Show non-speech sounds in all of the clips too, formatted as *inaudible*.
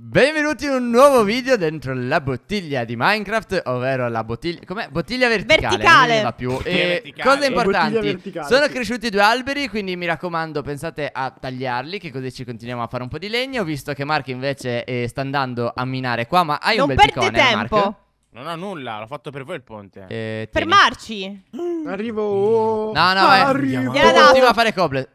Benvenuti in un nuovo video dentro la bottiglia di Minecraft, ovvero la bottiglia, com'è? Bottiglia verticale, verticale. non va più eh, E cose eh, importanti, sono cresciuti due alberi, quindi mi raccomando pensate a tagliarli che così ci continuiamo a fare un po' di legno visto che Mark invece eh, sta andando a minare qua, ma hai non un bel piccone eh, tempo. Mark? Non ho nulla, l'ho fatto per voi il ponte. Eh, Fermarci! Arrivo! No, no, arrivo! Eh, continua a fare cobble.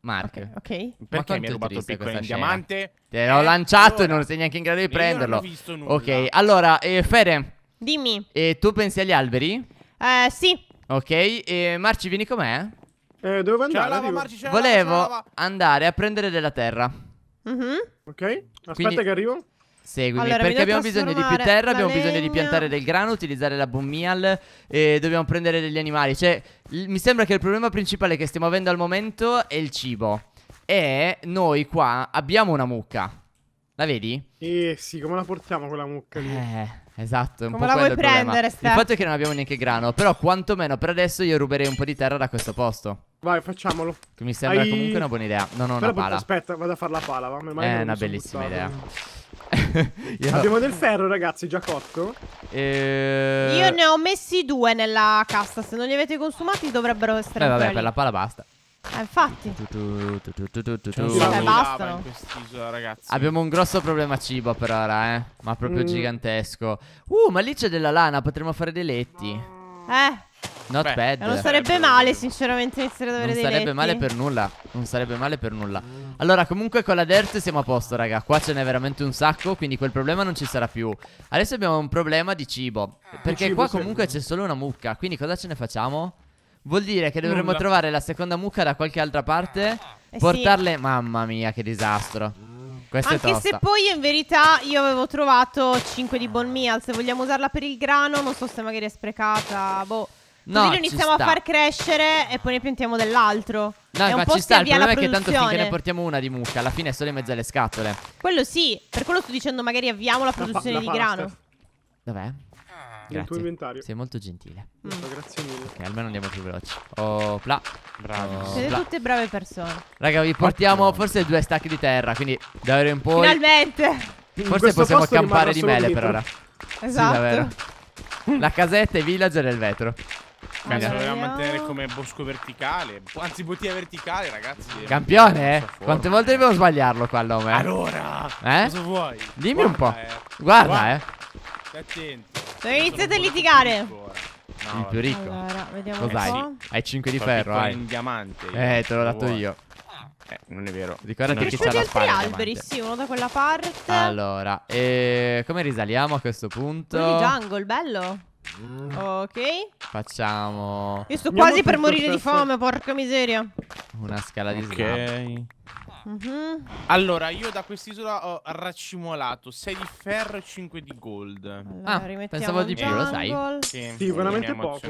Mark. Ok. okay. Perché mi hai rubato il piccolo in diamante? Te l'ho eh, lanciato allora, e non sei neanche in grado di prenderlo. Non ho visto nulla. Ok, allora, eh, Fere. Dimmi. Eh, tu pensi agli alberi? Eh, sì. Ok, eh, Marci, vieni con me. Eh, eh dovevo andare. Lava, Marci, Volevo lava, andare a prendere della terra. Mm -hmm. Ok, aspetta Quindi... che arrivo. Seguimi, allora, perché abbiamo bisogno di più terra, abbiamo legna. bisogno di piantare del grano, utilizzare la bommial e dobbiamo prendere degli animali. Cioè, mi sembra che il problema principale che stiamo avendo al momento è il cibo. E noi qua abbiamo una mucca. La vedi? Eh sì, come la portiamo quella mucca lì? Eh... Esatto, è un Come po' la quello vuoi il prendere, problema. Sta? Il fatto è che non abbiamo neanche grano, però quantomeno per adesso io ruberei un po' di terra da questo posto. Vai, facciamolo. Che mi sembra Hai... comunque una buona idea. No, no, però una pala. Aspetta, vado a fare la pala, va? È eh, una bellissima buttato. idea. *laughs* io... Abbiamo del ferro, ragazzi, già cotto. E... Eh, io ne ho messi due nella cassa, se non li avete consumati dovrebbero essere Eh, vabbè, lì. per la pala basta. Eh, infatti. Tu, tu, Abbiamo un grosso problema cibo per ora, eh. Ma proprio mm. gigantesco. Uh, ma lì c'è della lana, potremmo fare dei letti. Eh. Not Beh, bad. Non sarebbe male, sinceramente, essere a avere non dei Non sarebbe male per nulla. Non sarebbe male per nulla. Allora, comunque con la dirt siamo a posto, raga. Qua ce n'è veramente un sacco, quindi quel problema non ci sarà più. Adesso abbiamo un problema di cibo. Ah, Perché cibo qua comunque c'è solo una mucca. Quindi cosa ce ne facciamo? Vuol dire che dovremmo Nulla. trovare la seconda mucca da qualche altra parte. Eh portarle. Sì. Mamma mia, che disastro. Questa Anche se poi in verità io avevo trovato 5 di bone meal. Se vogliamo usarla per il grano, non so se magari è sprecata. Boh. No, Così lo iniziamo a far crescere e poi ne piantiamo dell'altro. No, è ma ci sta. Il problema è che tanto finché ne portiamo una di mucca, alla fine è solo in mezzo alle scatole. Quello sì, per quello sto dicendo magari avviamo la produzione la la di grano. Dov'è? Nel tuo inventario. Sei molto gentile. Mm. Grazie mille. Ok, almeno andiamo più veloci. Oh, pla. Bravi. Oh, Siete pla. tutte brave persone. Raga, vi portiamo oh, forse due stacchi di terra. Quindi, da ora in poi. Finalmente. Forse possiamo campare di mele per ora. Esatto. Sì, davvero. La casetta è villager del vetro. Cazzo, doveva mantenere come bosco verticale. Anzi, bottiglia verticale, ragazzi. Eh. Campione, eh? Quante volte dobbiamo sbagliarlo qua al nome? Allora, eh? cosa vuoi? Dimmi Guarda, un po'. Eh. Guarda, Guarda, eh. Stai attento. Non iniziate a litigare. Eh. No, il più ricco. Allora, vediamo Cos'hai? Hai 5 di ferro, hai. un diamante. Eh, te l'ho dato io. Eh, non è vero. Ricordati che c'è la spalla. altri alberi, sì, uno da quella parte. Allora, eh, come risaliamo a questo punto? Quindi jungle, bello. Ok. Facciamo. Io sto quasi per morire di fame, porca miseria. Una scala di okay. Uh mhm. -huh. Allora, io da quest'isola ho raccimolato 6 di ferro e 5 di gold. Allora, ah, pensavo di più, lo sai. Sì, sì veramente poco.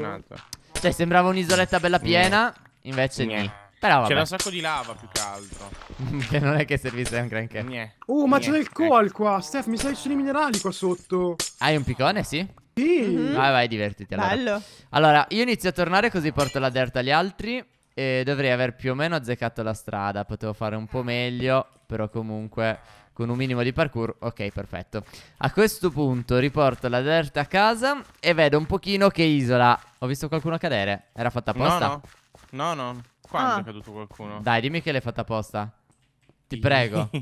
Cioè, sembrava un'isoletta bella piena, Nye. invece Nye. Nye. C'era un sacco di lava più che altro. *laughs* che non è che servisse un granché. Nye. Oh, ma c'è del coal qua. Steph, mi sa che sono i minerali qua sotto. Hai un piccone, sì? Sì. Mm-hmm. Vai, vai, divertiti. Allora. Bello. Allora, io inizio a tornare così porto la derta agli altri. E dovrei aver più o meno azzeccato la strada. Potevo fare un po' meglio, però comunque con un minimo di parkour. Ok, perfetto. A questo punto riporto la dirt a casa e vedo un pochino che isola. Ho visto qualcuno cadere. Era fatta apposta? No, no. No, no. Quando ah. è caduto qualcuno? Dai, dimmi che l'hai fatta apposta. Ti prego. *laughs*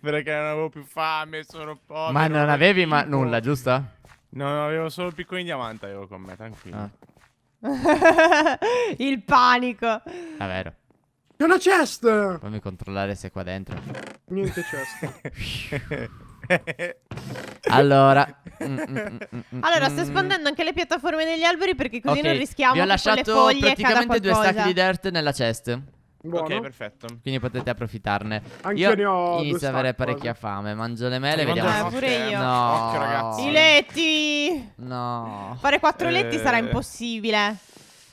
Perché non avevo più fame, sono povero. Ma non avevi ma nulla, giusto? No, no, avevo solo piccoli diamanti, avevo con me, tranquillo. Ah. *laughs* il panico. È ah, vero. C'è una chest! Fammi controllare se è qua dentro. Niente chest. *laughs* allora, mm mm mm, mm, mm, mm, allora sto espandendo anche le piattaforme degli alberi perché così okay. non rischiamo Vi ho lasciato praticamente due stacchi di dirt nella chest. Buono. Ok, perfetto. Quindi potete approfittarne. Anche io ne ho inizio ad avere parecchia fame. Mangio le mele, vediamo. Ah, pure io. No. Occhio, ragazzi. I letti. No. Fare quattro eh... letti sarà eh. impossibile.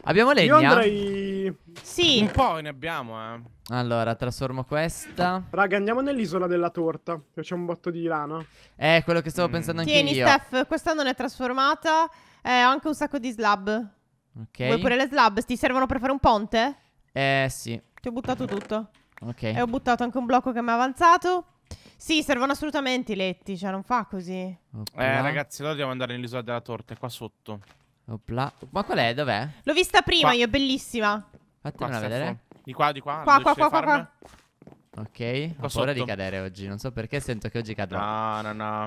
Abbiamo legna? Io andrei... Sì. Un po' ne abbiamo, eh. Allora, trasformo questa. Raga, andiamo nell'isola della torta. C'è un botto di lana. Eh, quello che stavo mm. pensando anche io. Tieni, Steph, questa non è trasformata. Eh, ho anche un sacco di slab. Ok. Vuoi pure le slab? Ti servono per fare un ponte? Eh, sì. Ti ho buttato tutto. Ok. E ho buttato anche un blocco che mi ha avanzato. Sì, servono assolutamente i letti, cioè non fa così. Opla. Eh, ragazzi, allora dobbiamo andare nell'isola della torta, è qua sotto. Opla. Ma qual è? Dov'è? L'ho vista prima qua. io, bellissima. Fatemela vedere. Di qua, di qua. Qua, qua, qua, qua, qua. Ok, qua ho paura sotto. di cadere oggi, non so perché sento che oggi cadrò. No, no, no.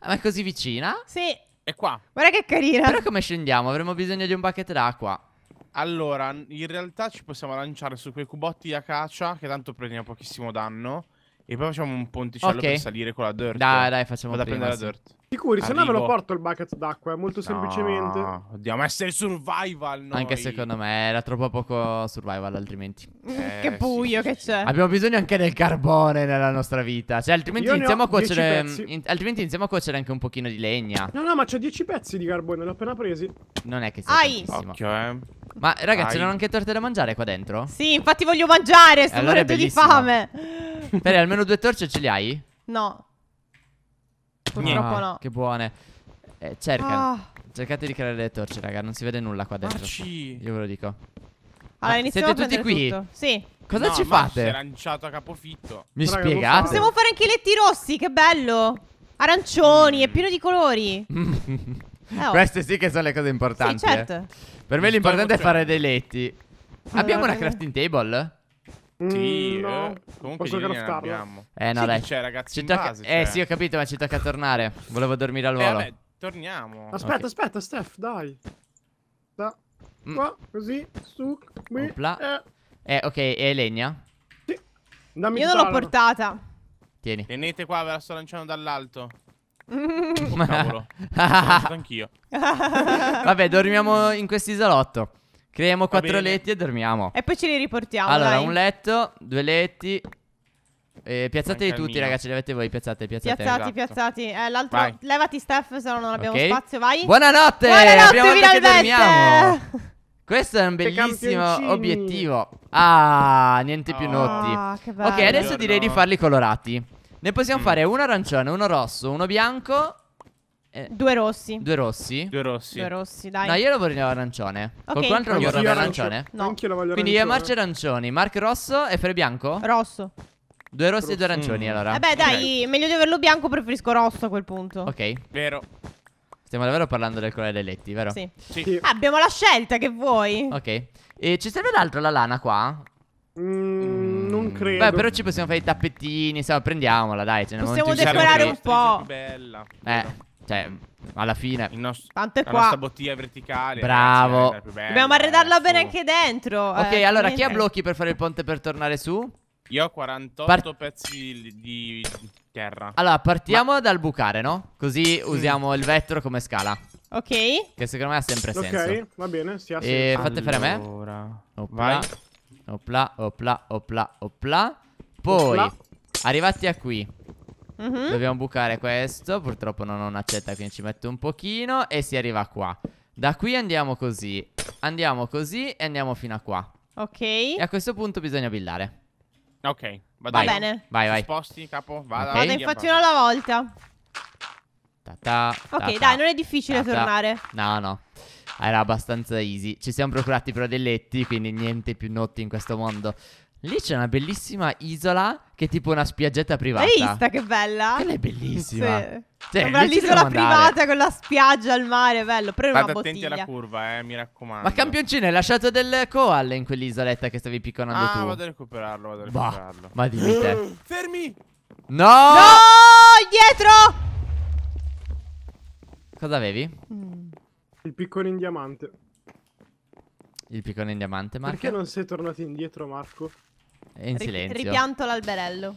Ah, ma è così vicina? Sì. È qua. Guarda che carina. Però come scendiamo? Avremo bisogno di un bucket d'acqua. Allora, in realtà ci possiamo lanciare su quei cubotti a caccia, che tanto prendiamo pochissimo danno. E poi facciamo un ponticello okay. per salire con la dirt. Dai, dai, facciamo Vado prima, a prendere la dirt. Sicuri, se no me lo porto il bucket d'acqua, eh, molto no, semplicemente. Dobbiamo essere survival noi. Anche secondo me era troppo poco survival altrimenti. Eh, che buio sì, che c'è. Abbiamo bisogno anche del carbone nella nostra vita. Cioè, altrimenti iniziamo a cuocere in, altrimenti iniziamo a cuocere anche un pochino di legna. No, no, ma c'ho 10 pezzi di carbone, l'ho appena presi. Non è che sia Ai. Occhio, eh. Ma ragazzi, non ho anche torte da mangiare qua dentro? Sì, infatti voglio mangiare, eh, sto allora morendo di fame. Pere, almeno due torce ce li hai? No. Purtroppo ah, no. Che buone. Eh, cerca. Ah. Cercate di creare le torce, raga. Non si vede nulla qua dentro. Marci. Io ve lo dico. Allora, ah, siete tutti qui? Tutto. Sì. Cosa no, ci fate? Si è lanciato a capofitto. Mi Raga, spiegate? Possiamo fare anche i letti rossi, che bello. Arancioni, mm. è pieno di colori. *laughs* Eh, oh. Queste sì che sono le cose importanti. Sì, certo. eh. Per me l'importante è fare dei letti. Abbiamo una crafting table? Mm, sì, eh, no. eh. comunque Posso ne abbiamo. Eh no, sì, dai. C'è ragazzi, in base, Eh sì, ho capito, ma ci tocca tornare. Volevo dormire al eh, volo. Eh, vabbè, torniamo. Aspetta, okay. aspetta, Steph, dai. Da. Mm. Qua, così, su, qui. Eh. eh, ok, e legna? Sì. Dammi Io non l'ho portata. Tieni. Tenete qua, ve la sto lanciando dall'alto. Oh, *laughs* cavolo. anch'io. *laughs* Vabbè, dormiamo in questo isolotto. Creiamo quattro letti e dormiamo. E poi ce li riportiamo. Allora, dai. un letto, due letti. Eh, piazzateli Anche tutti, ragazzi. Li avete voi. Piazzate, piazzate. Piazzati, esatto. piazzati. Eh, l'altro, vai. levati, Steph. Se no, non abbiamo okay. spazio. Vai. Buonanotte. Buonanotte, Prima volta che dormiamo. Questo è un bellissimo obiettivo. Ah, niente più oh, notti. Ah, ok, adesso direi di farli colorati. Ne possiamo mm. fare uno arancione, uno rosso, uno bianco. Eh, due rossi. Due rossi. Due rossi. Due rossi, dai. No, io lo voglio arancione. Okay. Qualcun altro lo vorrebbe arancione? Arancio. No. Anch'io lo voglio Quindi io e arancioni. Mark rosso e Fre bianco? Rosso. Due rossi rosso. e due arancioni, mm. allora. Vabbè, eh dai, okay. meglio di averlo bianco, preferisco rosso a quel punto. Ok. Vero. Stiamo davvero parlando del colore dei letti, vero? Sì. sì. Ah, abbiamo la scelta, che vuoi? Ok. E ci serve l'altro, la lana qua? Mmm... Mm. credo. Beh, però ci possiamo fare i tappetini. Insomma, prendiamola, dai. Cioè, possiamo decorare un po'. Bella. Eh, cioè, alla fine. Il nostro, Tanto è la qua. nostra bottiglia verticale. Eh, Bravo. Cioè, bella, Dobbiamo arredarla bene anche dentro. Eh, ok, eh, allora chi ha blocchi per fare il ponte per tornare su? Io ho 48 Par pezzi di terra. Allora, partiamo Ma... dal bucare, no? Così mm. usiamo il vetro come scala. Ok. Che secondo me ha sempre senso. Ok, va bene, si ha senso. E fate allora... fare a me. Vai. Opla, opla, opla, opla. Poi, opla. arrivati a qui. Mm -hmm. Dobbiamo bucare questo. Purtroppo non ho un'accetta, quindi ci metto un pochino. E si arriva qua. Da qui andiamo così. Andiamo così e andiamo fino a qua. Ok. E a questo punto bisogna billare. Ok, vado. va bene. Vai, vai. Sposti, capo. Vada. Okay. Vado, infatti, uno alla volta. Ta -ta, ta ok, dai, non è difficile tornare. No, no era abbastanza easy. Ci siamo procurati però dei letti, quindi niente più notti in questo mondo. Lì c'è una bellissima isola che è tipo una spiaggetta privata. L'hai vista che bella? Quella è bellissima. Sì. Cioè, Sembra l'isola privata con la spiaggia al mare, bello. prendi una Però State attenti alla curva, eh, mi raccomando. Ma campioncino, hai lasciato del koala in quell'isoletta che stavi picconando ah, tu. Ah, vado a recuperarlo, vado a recuperarlo. Bah, ma dimmi te. *gasps* Fermi! No! No! Dietro! Cosa avevi? Mm. Il piccone in diamante. Il piccone in diamante, Marco? Perché non sei tornato indietro, Marco? È in Ri silenzio. Ripianto l'alberello.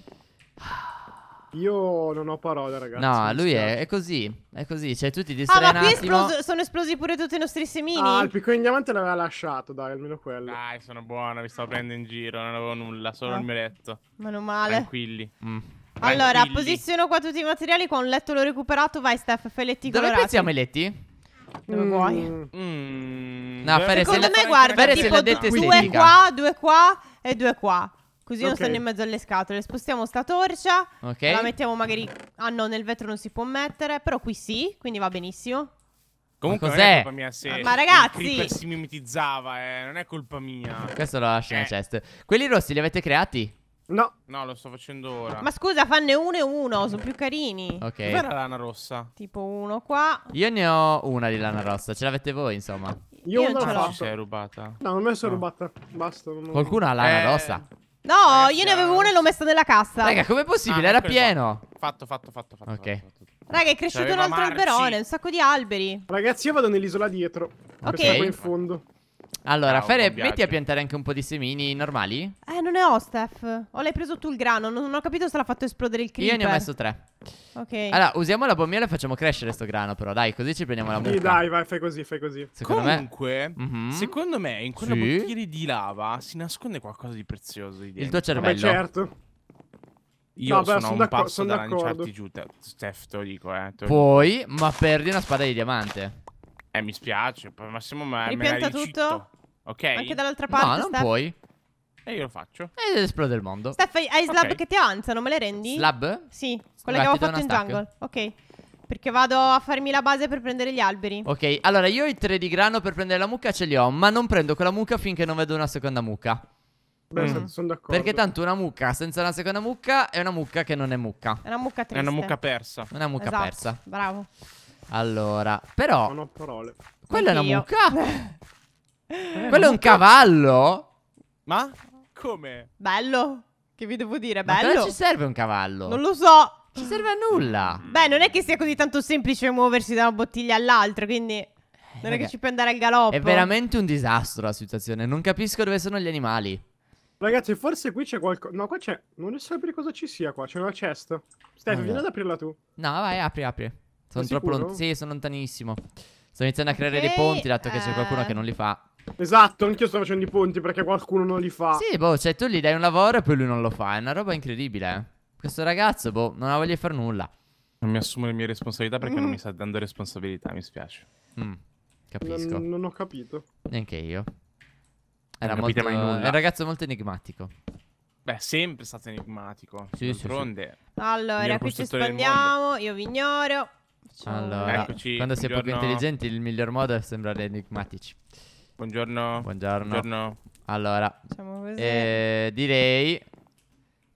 Io non ho parole, ragazzi. No, lui è, è, così. È così. Cioè, tu ti ah, distrai ah, ma qui sono esplosi pure tutti i nostri semini. Ah, il piccone in diamante l'aveva lasciato, dai, almeno quello. Dai, sono buona, mi stavo prendendo in giro. Non avevo nulla, solo ah. il mio letto. Meno male. Tranquilli. Mm. Allora, posiziono qua tutti i materiali. Qua un letto l'ho recuperato. Vai, Steph, fai letti colorati. Dove pensiamo i letti? dove mm. vuoi. Mm. No, Fere, secondo se me guarda, Fere tipo due significa. qua, due qua e due qua. Così okay. non stanno in mezzo alle scatole. Spostiamo sta torcia. Ok. La mettiamo magari... Ah no, nel vetro non si può mettere, però qui sì, quindi va benissimo. Comunque cos'è? Mia, ah, ma ragazzi, il si mimetizzava, eh, non è colpa mia. Questo lo lascia eh. nella chest. Quelli rossi li avete creati? No. No, lo sto facendo ora. Ma scusa, fanne uno e uno, sono più carini. Ok. Dov'è la lana rossa? Tipo uno qua. Io ne ho una di lana rossa, ce l'avete voi, insomma. Io, Io non ce l'ho. sei rubata. No, non me la sono no. rubata. Basta. Non... Qualcuno ha lana eh... rossa. No, eh, io ne avevo una e l'ho messa nella cassa. Raga, com'è possibile? Ah, Era ecco pieno. Fatto, fatto, fatto, fatto. Ok. Fatto, fatto. Raga, è cresciuto un altro Marci. alberone, un sacco di alberi. Ragazzi, io vado nell'isola dietro. Ok. Questa qua in fondo. Allora, Ciao, ah, Fere, metti a piantare anche un po' di semini normali? Eh, non ne ho, Steph. O l'hai preso tu il grano? Non, non ho capito se l'ha fatto esplodere il creeper. Io ne ho messo tre. Ok. Allora, usiamo la bombiera e la facciamo crescere sto grano, però. Dai, così ci prendiamo la bomba. Sì, dai, vai, fai così, fai così. Secondo Comunque, me... Mm -hmm. secondo me, in quella sì. bottiglia di lava si nasconde qualcosa di prezioso. Di il tuo cervello. Beh, certo. Io no, sono, sono un passo sono da lanciarti giù, Steph, te lo dico, eh. Lo Puoi, dico. ma perdi una spada di diamante. Eh, mi spiace, ma Massimo me, Ripianta me la tutto? Ok? Anche dall'altra parte. No, non Steph. puoi. E io lo faccio. Ed esplode il mondo. Steph, hai slab okay. che ti avanzano, me le rendi? Slab? Sì, quelle che avevo fatto in jungle. Ok. Perché vado a farmi la base per prendere gli alberi. Ok, allora io i tre di grano per prendere la mucca ce li ho, ma non prendo quella mucca finché non vedo una seconda mucca. Beh, mm. sono d'accordo. Perché tanto una mucca senza una seconda mucca è una mucca che non è mucca. È una mucca triste. È una mucca persa. Una mucca esatto. persa. Bravo. Allora, però... Non ho parole. Quella Anch'io. è una mucca. *laughs* Eh, Quello è un cavallo? Ma? Come? Bello. Che vi devo dire? Ma Bello. cosa ci serve un cavallo? Non lo so. Ci serve a nulla. Beh, non è che sia così tanto semplice muoversi da una bottiglia all'altra, quindi... Non è eh, che ci puoi andare al galoppo. È veramente un disastro la situazione. Non capisco dove sono gli animali. Ragazzi, forse qui c'è qualcosa. No, qua c'è. Non riesco a sapere cosa ci sia qua. C'è una chest Stefano, vieni ad aprirla tu. No, vai, apri, apri. Sono troppo lontano. Sì, sono lontanissimo. Sto iniziando a creare okay, dei ponti, dato che c'è eh. qualcuno che non li fa. Esatto, anch'io sto facendo i ponti perché qualcuno non li fa. Sì, boh, cioè tu gli dai un lavoro e poi lui non lo fa. È una roba incredibile. Eh. Questo ragazzo, boh, non ha voglia di fare nulla. Non mi assumo le mie responsabilità perché mm. non mi sta dando responsabilità, mi spiace. Mm, capisco. Non, non ho capito. Neanche io. Era molto... mai nulla. È un ragazzo molto enigmatico. Beh, sempre stato enigmatico. Sì, Sì, sì. Allora, qui ci espandiamo, io vi ignoro. Ciao. Allora, Eccoci, quando si è poco intelligenti il miglior modo è sembrare enigmatici. Buongiorno. Buongiorno. Buongiorno. Allora, diciamo eh, direi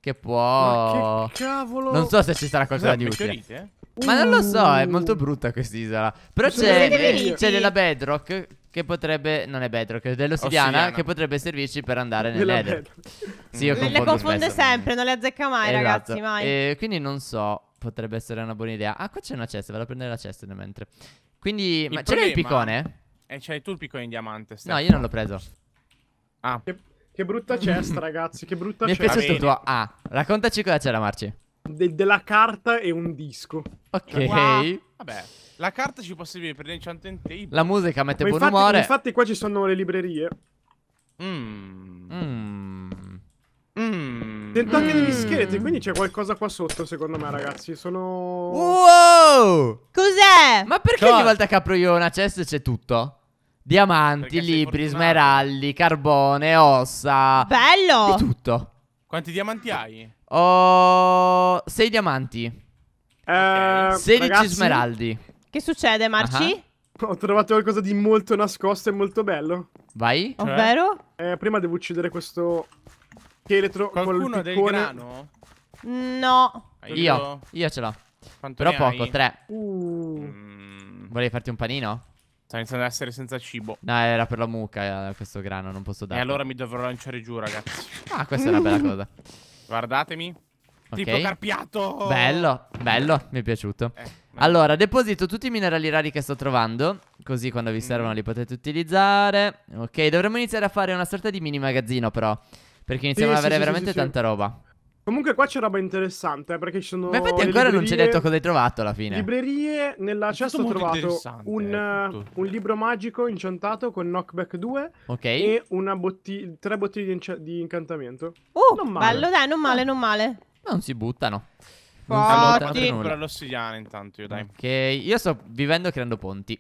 che può... Ma che cavolo! Non so se ci sarà qualcosa di utile. Ma non lo so, è molto uh. brutta quest'isola. Però c'è, c'è della bedrock che potrebbe... Non è bedrock, è dell'ossidiana che potrebbe servirci per andare nel nether. Sì, io mm. confondo Le confonde spesso. sempre, non le azzecca mai, esatto. ragazzi, mai. Eh, quindi non so, potrebbe essere una buona idea. Ah, qua c'è una cesta, vado a prendere la cesta mentre. Quindi... Il ma c'è il piccone? E eh, c'hai cioè, tu il piccone in diamante, Stefano. No, io non l'ho preso. Ah. Che, che brutta *laughs* cesta, ragazzi, che brutta cesta. Mi è piaciuto tuo... Ah, raccontaci cosa c'era, Marci. De della carta e un disco. Ok. Cioè, wow. Vabbè. La carta ci può servire per l'inchanting tape. La musica mette Ma buon infatti, umore. Infatti qua ci sono le librerie. Mmm. Mm. Mmm. Mm. Sento anche degli scheletri, quindi c'è qualcosa qua sotto, secondo me, ragazzi. Sono. Wow! Cos'è? Ma perché Ciao. ogni volta che apro io una cesta c'è tutto? Diamanti, libri, smeralli, carbone, ossa. Bello! Di tutto. Quanti diamanti hai? Ho 6 diamanti. Eh, okay. 16 ragazzi, smeraldi. Che succede, Marci? Uh-huh. Ho trovato qualcosa di molto nascosto e molto bello. Vai. Cioè? Ovvero? Eh, prima devo uccidere questo scheletro Qualcuno col piccone. del grano? No. Io, io ce l'ho. Però poco, 3. Uh. Mm. Volevi farti un panino? Sta iniziando ad essere senza cibo. No, era per la mucca eh, questo grano, non posso dare. E allora mi dovrò lanciare giù, ragazzi. *laughs* ah, questa è una bella cosa. Guardatemi. Okay. Tipo carpiato. Bello, bello, mi è piaciuto. Eh, allora, deposito tutti i minerali rari che sto trovando. Così quando vi mm. servono mm. li potete utilizzare. Ok, dovremmo iniziare a fare una sorta di mini magazzino, però. Perché iniziamo sì, ad avere sì, veramente sì, tanta roba. Comunque qua c'è roba interessante, eh, perché ci sono... Ma infatti ancora non ci hai detto cosa hai trovato alla fine. Librerie, nella cesta ho trovato un, un, libro magico incantato con Knockback 2 okay. e botti tre bottiglie di, di, incantamento. Oh, non male. bello dai, non male, eh. non male. non si buttano. Forti. Allora, l'ossidiana intanto io dai. Ok, io sto vivendo creando ponti.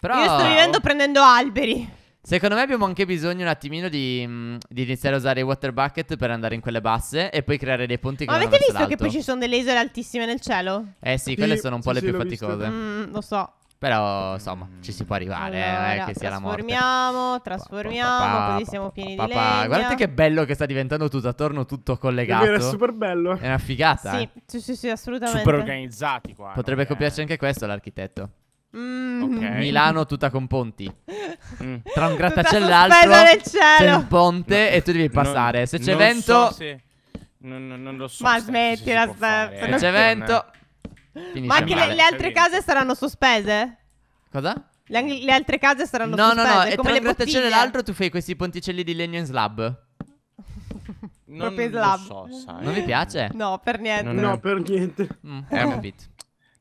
Però... Io sto vivendo prendendo alberi. Secondo me abbiamo anche bisogno un attimino di, mm, di iniziare a usare i water bucket per andare in quelle basse e poi creare dei punti che Ma vanno avete visto che poi ci sono delle isole altissime nel cielo? Eh sì, quelle Sì, sono un po' sì, le sì, più l'ho faticose. Mm, lo so. Però, insomma, ci si può arrivare, eh, Allora, non che sia la morte. Trasformiamo, trasformiamo, così siamo pieni di legna. Guardate che bello che sta diventando tutto attorno, tutto collegato. Era super bello. È una figata. eh. sì, sì, sì, assolutamente. Super organizzati qua. Potrebbe copiarci anche questo l'architetto. Okay. Mm. Milano tutta con ponti. Mm. Tra un grattacielo e l'altro c'è un ponte no. e tu devi passare. Non, Se c'è vento... So se... Non, non, lo so. Ma smettila. Se c'è vento... Ma anche le, le altre case saranno sospese? Cosa? Le, le, altre case saranno no, sospese. No, no, no. E tra un grattacielo e l'altro tu fai questi ponticelli di legno in slab. non Proprio slab. So, non vi piace? No, per niente. No, per niente. Mm, eh,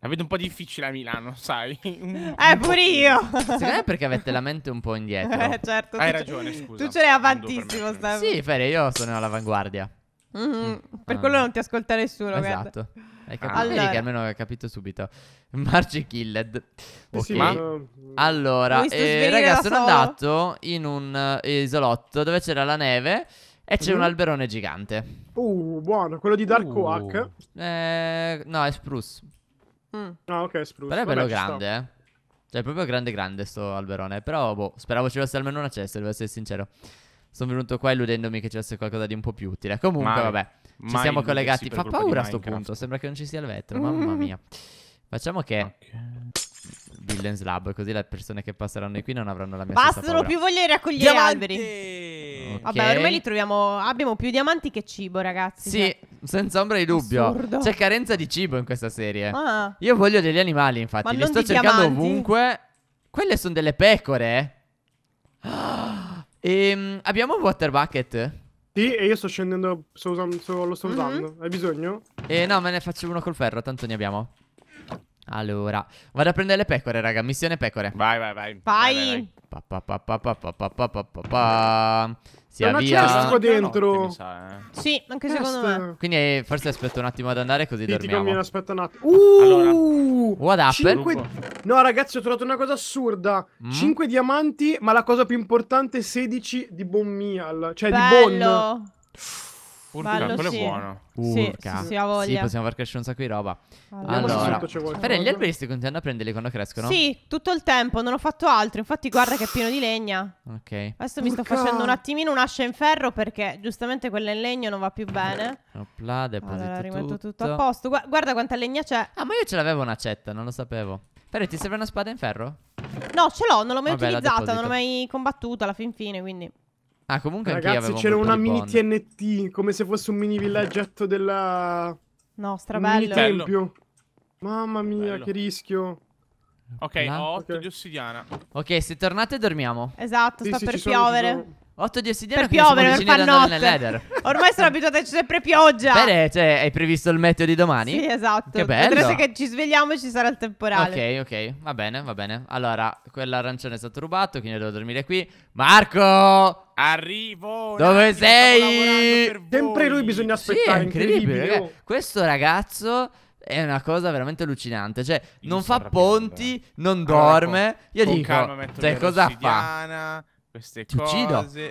la vedo un po' difficile a Milano, sai. *laughs* Eh, pure io. Secondo me è perché avete la mente un po' indietro. Eh, certo. Hai ragione, scusa. Tu ce l'hai avantissimo, Stan. Sì, Fere, io sono all'avanguardia. Mm -hmm. mm. Per ah. quello non ti ascolta nessuno, Esatto. Guarda. Hai capito? Allora. che almeno hai capito subito. *laughs* Marci Killed. Ok. Ma... Allora, eh, ragazzi, sono andato in un eh, isolotto dove c'era la neve. E c'è mm. un alberone gigante. Uh, buono. Quello di Dark uh. Oak. Eh, no, è Spruce. Mm. Ah, ok, spruce. Però è bello Vabbè, grande, eh. Cioè, è proprio grande grande sto alberone. Però, boh, speravo ci fosse almeno una cesta, devo essere sincero. Sono venuto qua illudendomi che ci fosse qualcosa di un po' più utile. Comunque, mai, vabbè, ci siamo collegati. Fa paura a sto punto, sembra che non ci sia il vetro, mm. mamma mia. Facciamo che... Okay. Villains Lab, così le persone che passeranno di qui non avranno la mia Bastano più voglia di raccogliere diamanti! alberi. Okay. Vabbè, ormai li troviamo. Abbiamo più diamanti che cibo, ragazzi. Sì, cioè. senza ombra di dubbio. Assurdo. C'è carenza di cibo in questa serie. Ah. Io voglio degli animali, infatti. Ma li sto cercando diamanti. ovunque. Quelle sono delle pecore. *gasps* Ehm, abbiamo un water bucket? Sì, e io sto scendendo, sto usando, sto, lo sto mm -hmm. usando. Hai bisogno? Eh no, me ne faccio uno col ferro, tanto ne abbiamo. Allora, vado a prendere le pecore, raga. Missione pecore. Vai, vai, vai. Vai. vai, Si avvia. c'è qua dentro. Sì, anche secondo me. Quindi forse aspetto un attimo ad andare così dormiamo. Ti aspetta un attimo. Uh! what up? No, ragazzi, ho trovato una cosa assurda. 5 diamanti, ma la cosa più importante 16 di Bon cioè Bello. di Bon. Urca, quello sì. è buono. Urca. Sì, sì, sì, sì, possiamo far crescere un sacco di roba. Allora, allora gli alberi stai continuando a prenderli quando crescono? Sì, tutto il tempo, non ho fatto altro. Infatti, guarda che è pieno di legna. Ok. Adesso Urca. mi sto facendo un attimino un'ascia in ferro perché giustamente quella in legno non va più bene. Opla, deposito allora, rimetto tutto. tutto a posto. Gua guarda quanta legna c'è. Ah, ma io ce l'avevo un'accetta, non lo sapevo. Però ti serve una spada in ferro? No, ce l'ho, non l'ho mai Vabbè, utilizzata, non l'ho mai combattuta alla fin fine, quindi... Ah, comunque Ragazzi, c'era un una mini bond. TNT, come se fosse un mini villaggetto della... No, strabello. Un mini Mamma mia, Bello. che rischio. Ok, ho 8 okay. di ossidiana. Ok, se tornate dormiamo. Esatto, sì, sta sì, per piovere. Sono... 8 di ossidiana per piovere, per far notte. *laughs* Ormai sono abituata c'è sempre pioggia. Bene, cioè, hai previsto il meteo di domani? Sì, esatto. Che bello. Adesso che ci svegliamo e ci sarà il temporale. Ok, ok, va bene, va bene. Allora, quell'arancione è stato rubato, quindi devo dormire qui. Marco! Arrivo! Dove sei? Sempre lui bisogna aspettare, sì, incredibile. incredibile. Oh. Questo ragazzo è una cosa veramente allucinante. Cioè, Io non fa ponti, eh. non dorme. Allora, Io dico, cioè, cosa fa? queste Ti cose.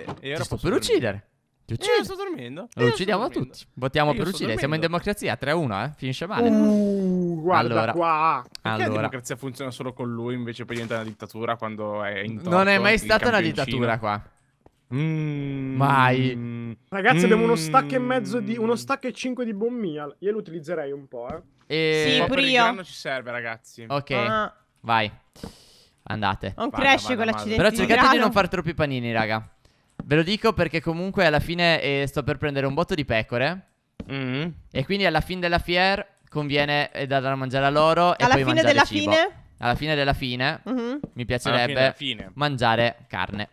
Uccido. E ora sto per dormire. uccidere. Ti eh, uccido. Io sto dormendo. Lo eh, uccidiamo tutti. Votiamo per uccidere. Siamo in democrazia 3-1, eh. Finisce male. Uh, guarda allora. qua. Perché allora. la democrazia funziona solo con lui invece per diventare una dittatura quando è in Non è mai stata una dittatura qua. Mm, Mai. Ragazzi, mm, abbiamo uno stack e mm. mezzo di. Uno stack e 5 di bombia. Io lo utilizzerei un po', eh. E... Sì, pure io. Non ci serve, ragazzi. Ok. Ah. Vai. Andate. Non vada, crash vada, con l'accidente. Però cercate di non fare troppi panini, raga. Ve lo dico perché comunque alla fine eh, sto per prendere un botto di pecore. Mm. E quindi alla fine della fiera conviene eh, da dare a mangiare a loro alla e poi fine della cibo. Fine? Alla fine della fine mm-hmm. mi piacerebbe fine mangiare carne.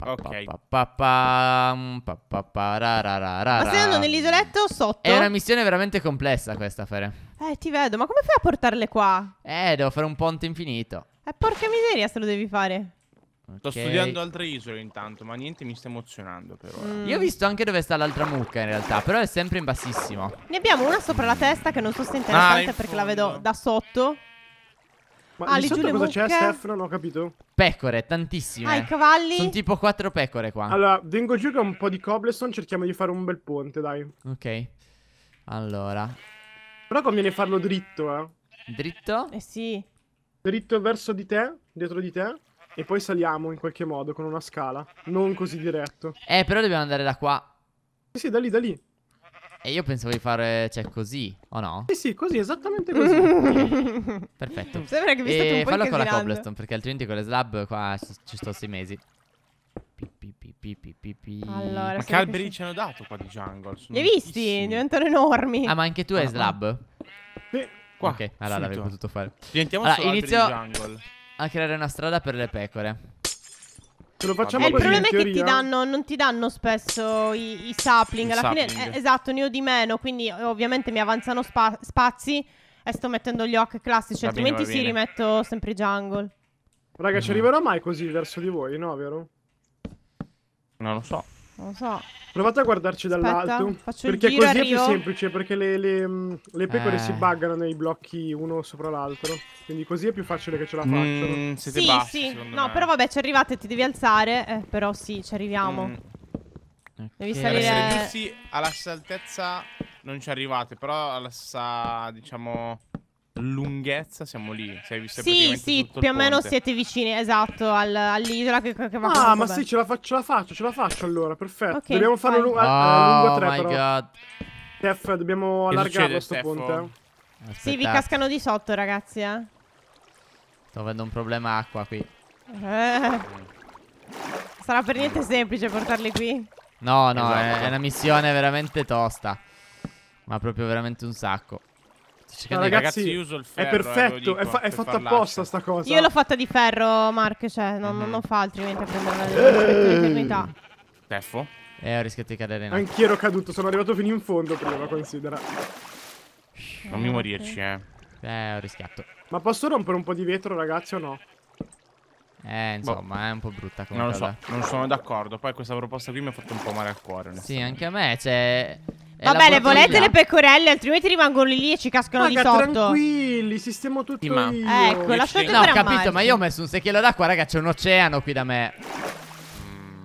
Ok. Ma stai nell'isoletto sotto? È una missione veramente complessa questa, Fere. Eh, ti vedo. Ma come fai a portarle qua? Eh, devo fare un ponte infinito. Eh, porca miseria se lo devi fare. Okay. Sto studiando altre isole intanto, ma niente mi sta emozionando per ora. Mm. Io ho visto anche dove sta l'altra mucca in realtà, però è sempre in bassissimo. Ne abbiamo una sopra la testa che non so se è ah, interessante ah, perché la vedo da sotto. Ma ah, lì sotto cosa c'è, Steph? Non ho capito. Pecore, tantissime. Ah, i cavalli? Sono tipo quattro pecore qua. Allora, vengo giù con un po' di cobblestone, cerchiamo di fare un bel ponte, dai. Ok. Allora. Però conviene farlo dritto, eh. Dritto? Eh sì dritto verso di te, dietro di te, e poi saliamo in qualche modo con una scala. Non così diretto. Eh, però dobbiamo andare da qua. Sì, sì, da lì, da lì. E io pensavo di fare, cioè, così, o no? Sì, sì, così, esattamente così. okay. Perfetto. Sembra che vi state e un po' fallo con la cobblestone, perché altrimenti con le slab qua ci sto sei mesi. Pi, pi, pi, allora, ma che alberi che... ci hanno dato qua di jungle? Li hai visti? Diventano enormi. Ah, ma anche tu hai ah, ah. slab? Sì. Qua, ok, allora l'avrei potuto fare. Diventiamo allora, inizio a creare una strada per le pecore. Ce lo facciamo eh, il problema è che ti danno, non ti danno spesso i, i sapling. Alla sapling. fine, eh, esatto, ne ho di meno. Quindi, eh, ovviamente, mi avanzano spa spazi. E sto mettendo gli occhi classici. Va altrimenti, bene, si rimetto sempre jungle. Raga, mm. ci mhm. arriverò mai così verso di voi, no? Vero? Non lo so. Non lo so. Provate a guardarci dall'alto. Perché così arrivo. è più semplice, perché le, le, mm, le pecore eh. si buggano nei blocchi uno sopra l'altro. Quindi così è più facile che ce la facciano. Mm, siete sì, bassi, sì. No, me. però vabbè, ci arrivate, ti devi alzare. Eh, però sì, ci arriviamo. Mm. Okay. Devi salire. giusti alla stessa altezza, non ci arrivate, però alla stessa, diciamo lunghezza siamo lì. Si visto sì, sì, più o meno siete vicini, esatto, al, all'isola che, che va Ah, ma sì, ce la, faccio, ce la faccio, ce la faccio allora, perfetto. Okay, dobbiamo fine. fare lu- eh, ah, eh, oh, lungo 3 my però. god. Steph, dobbiamo allargare questo ponte. Aspettate. Sì, vi cascano di sotto, ragazzi, eh. Sto avendo un problema acqua qui. Eh. Sarà per niente semplice portarli qui. No, no, esatto. è, è una missione veramente tosta. Ma proprio veramente un sacco. No, ragazzi, ragazzi, uso il ferro. È perfetto, eh, è, fa- è fatta apposta sta cosa. Io l'ho fatta di ferro, Mark, cioè non, mm-hmm. non fa altrimenti a prendere l'eternità. Teffo? Eh, ho rischiato di cadere. No. Anch'io ero caduto, sono arrivato fino in fondo prima, considera. Non mi morirci, eh. Eh, ho rischiato. Ma posso rompere un po' di vetro, ragazzi, o no? Eh, boh. insomma, boh. è un po' brutta come Non lo so, non sono d'accordo. Poi questa proposta qui mi ha fatto un po' male al cuore. Sì, anche a me, cioè... Va bene, volete le pecorelle, altrimenti rimangono lì e ci cascano raga, di sotto. tranquilli, sistemo tutto sì, ma... io. Ecco, lasciate No, ho capito, ammaggi. ma io ho messo un secchiello d'acqua, raga, c'è un oceano qui da me.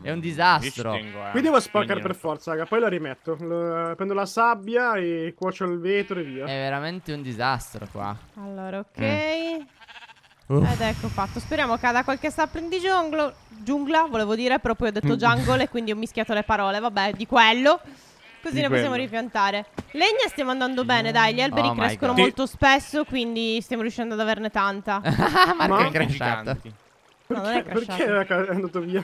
È un disastro. Tengo, eh. Qui devo spaccare per forza, raga. Poi la rimetto. Lo, prendo la sabbia e cuocio il vetro e via. È veramente un disastro qua. Allora, ok. Mm. Ed ecco fatto. Speriamo cada qualche saprendigiunglo. Giungla, volevo dire, proprio ho detto mm. jungle e quindi ho mischiato le parole. Vabbè, di quello. Così ne possiamo ripiantare. Legna stiamo andando bene, dai. Gli alberi oh crescono molto spesso, quindi stiamo riuscendo ad averne tanta. *laughs* Marco Ma è crashato. Perché, no, non è crashato. Perché è andato via?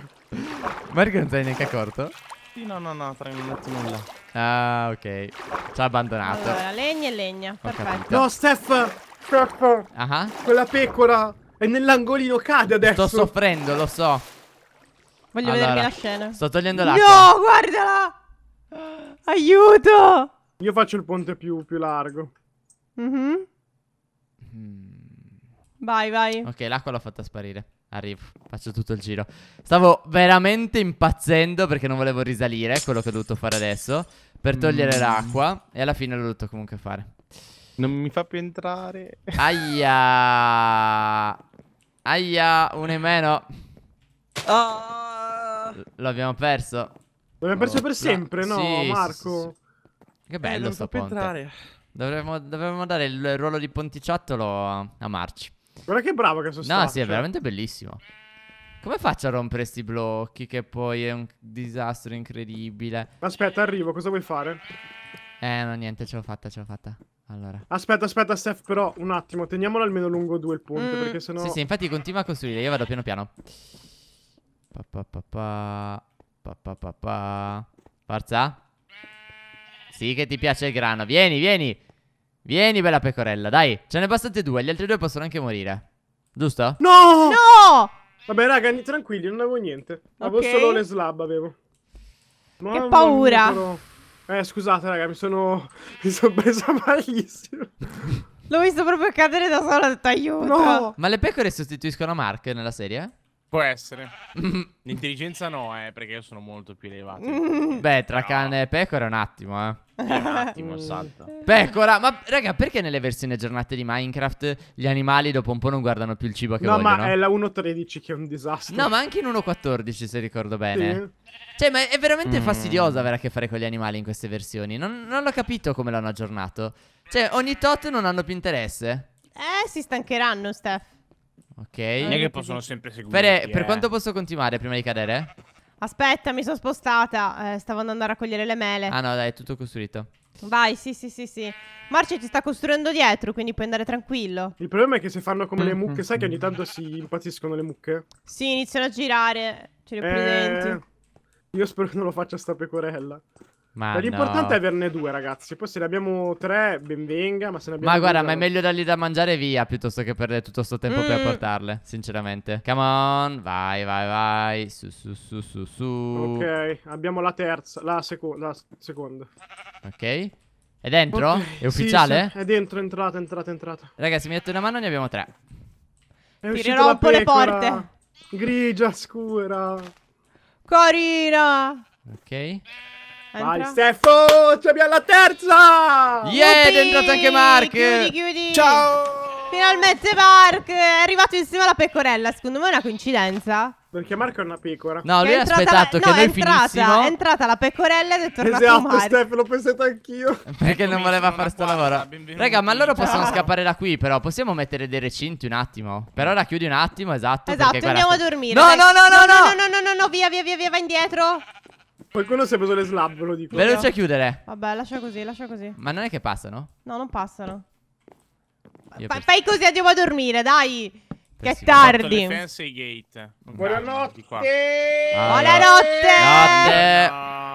Marco non sei neanche accorto? Sì, no, no, no, tra un attimo nulla. Ah, ok. Ci ha abbandonato. Allora, legna e legna. Ho perfetto. Capito. No, Steph! Steph! Uh -huh. Quella pecora è nell'angolino, cade adesso. Sto soffrendo, lo so. Voglio allora, vedermi la scena. Sto togliendo l'acqua. No, guardala! Aiuto! Io faccio il ponte più, più largo. Mm-hmm. Mm. Vai, vai. Ok, l'acqua l'ho fatta sparire. Arrivo, faccio tutto il giro. Stavo veramente impazzendo perché non volevo risalire, quello che ho dovuto fare adesso, per togliere mm. l'acqua e alla fine l'ho dovuto comunque fare. Non mi fa più entrare. Aia! Aia, uno in meno. Oh. L'abbiamo perso. L'abbiamo boh, perso per sempre, no, sì, Marco? Sì, sì, che eh, bello eh, sto ponte. Entrare. Dovremmo, dovremmo, dare il ruolo di ponticciattolo a, a Marci. Guarda che bravo che sono stato. No, sì, è veramente bellissimo. Come faccio a rompere questi blocchi che poi è un disastro incredibile? Aspetta, arrivo, cosa vuoi fare? Eh, no, niente, ce l'ho fatta, ce l'ho fatta. Allora. Aspetta, aspetta, Steph, però un attimo, teniamolo almeno lungo due il ponte, mm. perché sennò... Sì, sì, infatti continua a costruire, io vado piano piano. Pa, pa, pa, pa. Pa, pa, pa, pa. Forza. Sì che ti piace il grano. Vieni, vieni. Vieni, bella pecorella. Dai, ce ne bastate due. Gli altri due possono anche morire. Giusto? No! No! Vabbè, raga, tranquilli, non avevo niente. Avevo okay. solo le slab, avevo. Mamma che paura. Mia, però... Eh, scusate, raga, mi sono... *laughs* Mi sono presa malissimo. L'ho visto proprio cadere da sola, ho detto aiuto. No! Ma le pecore sostituiscono Mark nella serie? Può essere. *laughs* L'intelligenza no, eh, perché io sono molto più elevato. *laughs* Beh, tra no. cane e pecora un attimo, eh. Un attimo *laughs* salta. Pecora, ma raga, perché nelle versioni aggiornate di Minecraft gli animali dopo un po' non guardano più il cibo che no, vogliono? No, ma è la 1.13 che è un disastro. No, ma anche in 1.14 se ricordo bene. Sì. Cioè, ma è veramente mm. fastidioso avere a che fare con gli animali in queste versioni. Non, non l'ho capito come l'hanno aggiornato. Cioè, ogni tot non hanno più interesse. Eh, si stancheranno, Steph. Ok. Non è che possono sempre seguirti. Fede, eh. per quanto posso continuare prima di cadere? Aspetta, mi sono spostata. Eh, stavo andando a raccogliere le mele. Ah no, dai, è tutto costruito. Vai, sì, sì, sì, sì. Marce ti sta costruendo dietro, quindi puoi andare tranquillo. Il problema è che se fanno come le mm-hmm. mucche, sai che ogni tanto si impazziscono le mucche? Sì, iniziano a girare. Ce le ho eh, Io spero che non lo faccia sta pecorella. Ma L'importante no. è averne due, ragazzi. Poi se ne abbiamo tre, ben venga. Ma se ne abbiamo Ma guarda, ma è eh. meglio dargli da mangiare via piuttosto che perdere tutto questo tempo mm. per portarle. Sinceramente, come on, vai, vai, vai. Su, su, su, su, su. Ok, abbiamo la terza, la, seco la seconda. Ok. È dentro? Okay. È ufficiale? Sì, sì. È dentro, è entrata, è entrata, è entrata. Ragazzi, mi metto una mano, ne abbiamo tre. È Tirerò un po' le porte. Grigia, scura. Corina. Ok. Entra. Vai Steffo, oh, ci abbiamo la terza! Yeah, Uppi! è entrato anche Mark! Chiudi, chiudi! Ciao! Finalmente Mark! È arrivato insieme alla pecorella, secondo me è una coincidenza. Perché Mark è una pecora. No, lui ha aspettato la... che no, noi è entrata, finissimo. È entrata la pecorella ed è tornato esatto, Marco. Steph, l'ho pensato anch'io. *laughs* Perché non voleva fare sto lavoro. Raga, ma allora possiamo Ciao. scappare da qui, però. Possiamo mettere dei recinti un attimo. Per ora chiudi un attimo, esatto. Esatto, andiamo guarda... a dormire. No, dai. no, no, no, no, no, no, no, no, no, no, via, via, via, via, va indietro. Qualcuno si è preso le slab, ve lo dico. Veloce a chiudere. Vabbè, lascia così, lascia così. Ma non è che passano? No, non passano. Io fai così, andiamo a dormire, dai. Che è tardi. Buonanotte. Buonanotte.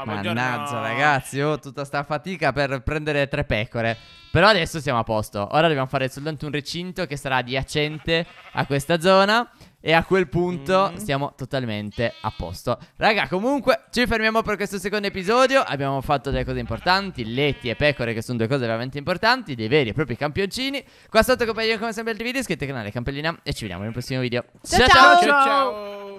Mannaggia, ragazzi, ho oh, tutta sta fatica per prendere tre pecore. Però adesso siamo a posto. Ora dobbiamo fare soltanto un recinto che sarà adiacente a questa zona. E a quel punto mm. stiamo totalmente a posto. Raga, comunque ci fermiamo per questo secondo episodio. Abbiamo fatto delle cose importanti, letti e pecore che sono due cose veramente importanti, dei veri e propri campioncini. Qua sotto compagni, come sempre altri video, iscrivetevi al canale, campellina e ci vediamo nel prossimo video. ciao ciao! ciao. ciao. ciao.